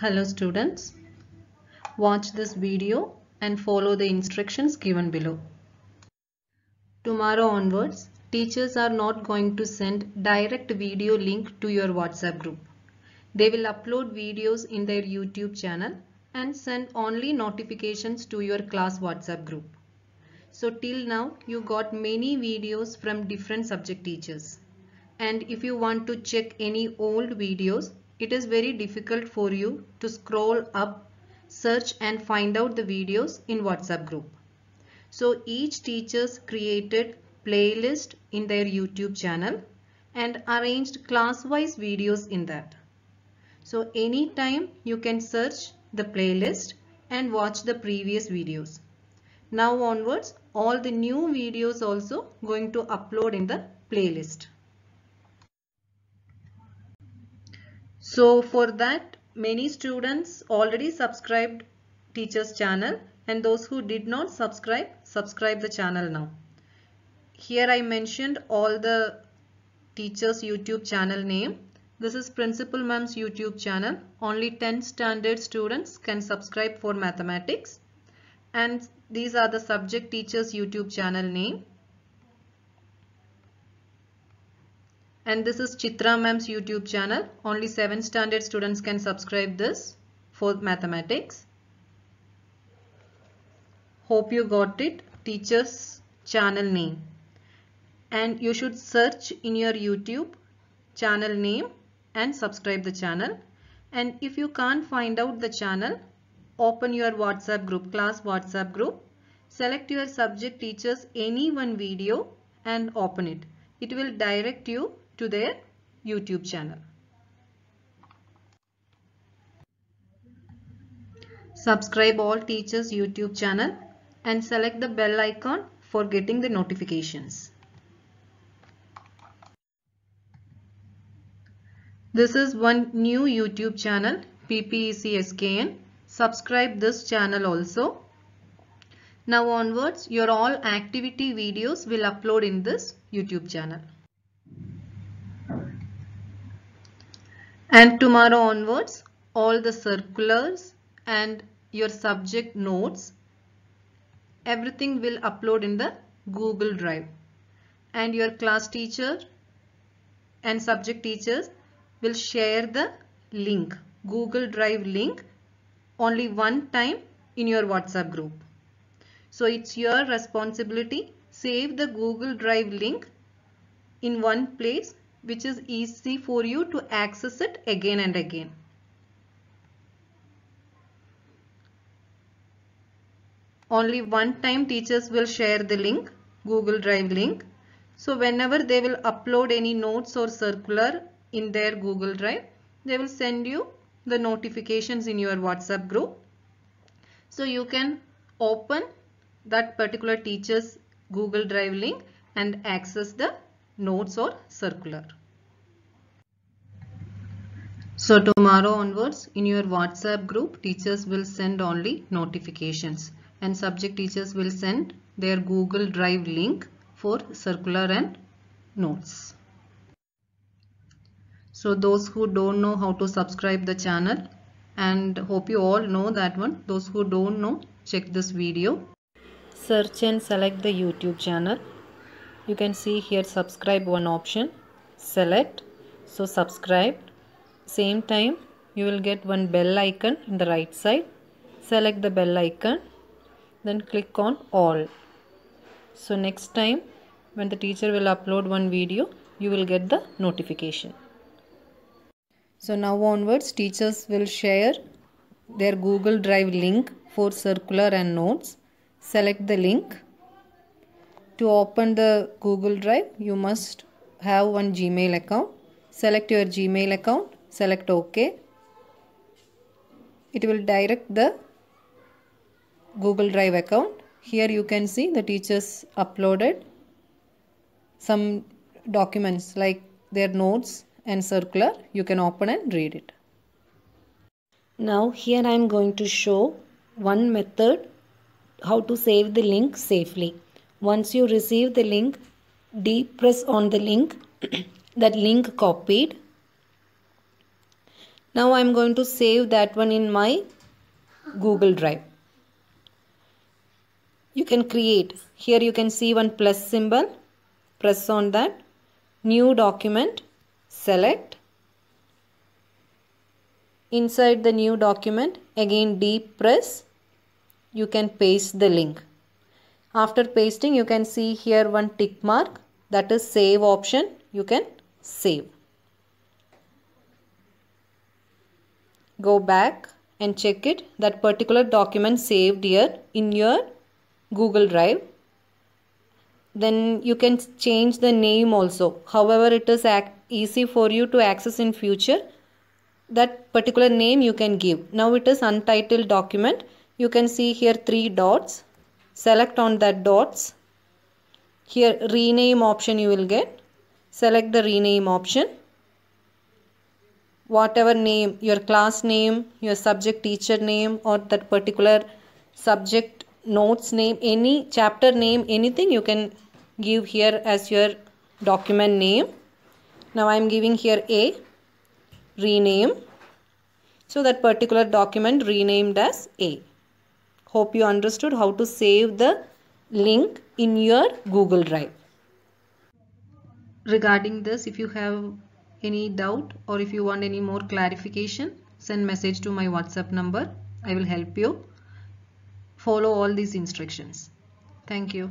Hello students. Watch this video and follow the instructions given below. Tomorrow onwards, teachers are not going to send direct video link to your WhatsApp group. They will upload videos in their YouTube channel and send only notifications to your class WhatsApp group. So till now you got many videos from different subject teachers. And if you want to check any old videos, it is very difficult for you to scroll up, search and find out the videos in WhatsApp group. So each teachers created playlist in their YouTube channel and arranged class-wise videos in that. So anytime you can search the playlist and watch the previous videos. Now onwards, all the new videos also going to upload in the playlist. So for that many students already subscribed teacher's channel and those who did not subscribe, subscribe the channel now. Here I mentioned all the teacher's YouTube channel name. This is Principal Ma'am's YouTube channel. Only 10 standard students can subscribe for mathematics. And these are the subject teacher's YouTube channel name. and this is Chitra Mam's YouTube channel. Only 7 standard students can subscribe this for mathematics. Hope you got it. Teacher's channel name. And you should search in your YouTube channel name and subscribe the channel. And if you can't find out the channel, open your WhatsApp group, class WhatsApp group. Select your subject teacher's any one video and open it. It will direct you to their YouTube channel. Subscribe all teachers YouTube channel and select the bell icon for getting the notifications. This is one new YouTube channel PPECSKN. Subscribe this channel also. Now onwards your all activity videos will upload in this YouTube channel. And tomorrow onwards, all the circulars and your subject notes, everything will upload in the Google Drive. And your class teacher and subject teachers will share the link, Google Drive link only one time in your WhatsApp group. So it's your responsibility. Save the Google Drive link in one place which is easy for you to access it again and again. Only one time teachers will share the link, Google Drive link. So whenever they will upload any notes or circular in their Google Drive, they will send you the notifications in your WhatsApp group. So you can open that particular teacher's Google Drive link and access the Notes or circular. So tomorrow onwards in your WhatsApp group teachers will send only notifications and subject teachers will send their Google Drive link for circular and notes. So those who don't know how to subscribe the channel and hope you all know that one. Those who don't know check this video. Search and select the YouTube channel you can see here subscribe one option select so subscribe same time you will get one bell icon in the right side select the bell icon then click on all so next time when the teacher will upload one video you will get the notification so now onwards teachers will share their google drive link for circular and notes select the link to open the Google Drive, you must have one Gmail account. Select your Gmail account, select OK. It will direct the Google Drive account. Here you can see the teachers uploaded some documents like their notes and circular. You can open and read it. Now here I am going to show one method how to save the link safely. Once you receive the link, depress on the link, that link copied. Now I am going to save that one in my Google Drive. You can create. Here you can see one plus symbol. Press on that. New document. Select. Inside the new document, again press. You can paste the link. After pasting you can see here one tick mark that is save option you can save. Go back and check it that particular document saved here in your Google Drive. Then you can change the name also. However, it is easy for you to access in future. That particular name you can give. Now it is untitled document. You can see here three dots select on that dots here rename option you will get select the rename option whatever name your class name your subject teacher name or that particular subject notes name any chapter name anything you can give here as your document name now i am giving here a rename so that particular document renamed as a Hope you understood how to save the link in your Google Drive. Regarding this, if you have any doubt or if you want any more clarification, send message to my WhatsApp number. I will help you. Follow all these instructions. Thank you.